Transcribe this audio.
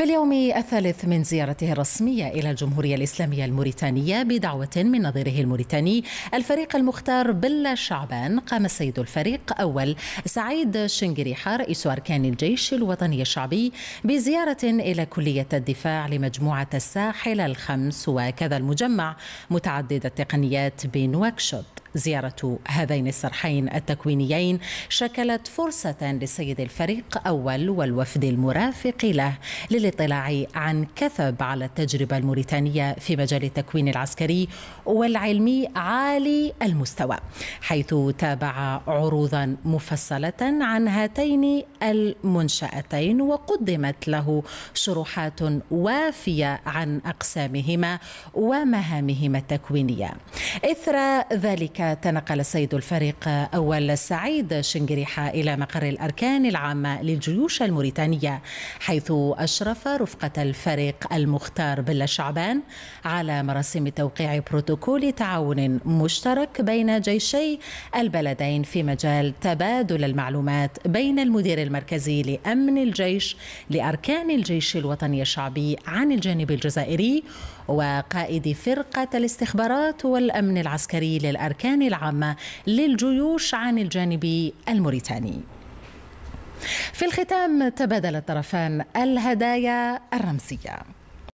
في اليوم الثالث من زيارته الرسمية إلى الجمهورية الإسلامية الموريتانية بدعوة من نظيره الموريتاني الفريق المختار بلا شعبان قام السيد الفريق أول سعيد شنجريحة رئيس أركان الجيش الوطني الشعبي بزيارة إلى كلية الدفاع لمجموعة الساحل الخمس وكذا المجمع متعدد التقنيات بنواكشوط زيارة هذين الصرحين التكوينيين شكلت فرصة للسيد الفريق أول والوفد المرافق له للاطلاع عن كثب على التجربة الموريتانية في مجال التكوين العسكري والعلمي عالي المستوى حيث تابع عروضا مفصلة عن هاتين المنشأتين وقدمت له شروحات وافية عن أقسامهما ومهامهما التكوينية إثر ذلك تنقل السيد الفريق أول سعيد شنجريحة إلى مقر الأركان العامة للجيوش الموريتانية حيث أشرف رفقة الفريق المختار بلا شعبان على مراسم توقيع بروتوكول تعاون مشترك بين جيشي البلدين في مجال تبادل المعلومات بين المدير المركزي لأمن الجيش لأركان الجيش الوطني الشعبي عن الجانب الجزائري وقائد فرقة الاستخبارات والأمن العسكري للأركان الأركان العامة للجيوش عن الجانب الموريتاني في الختام تبادل الطرفان الهدايا الرمزيه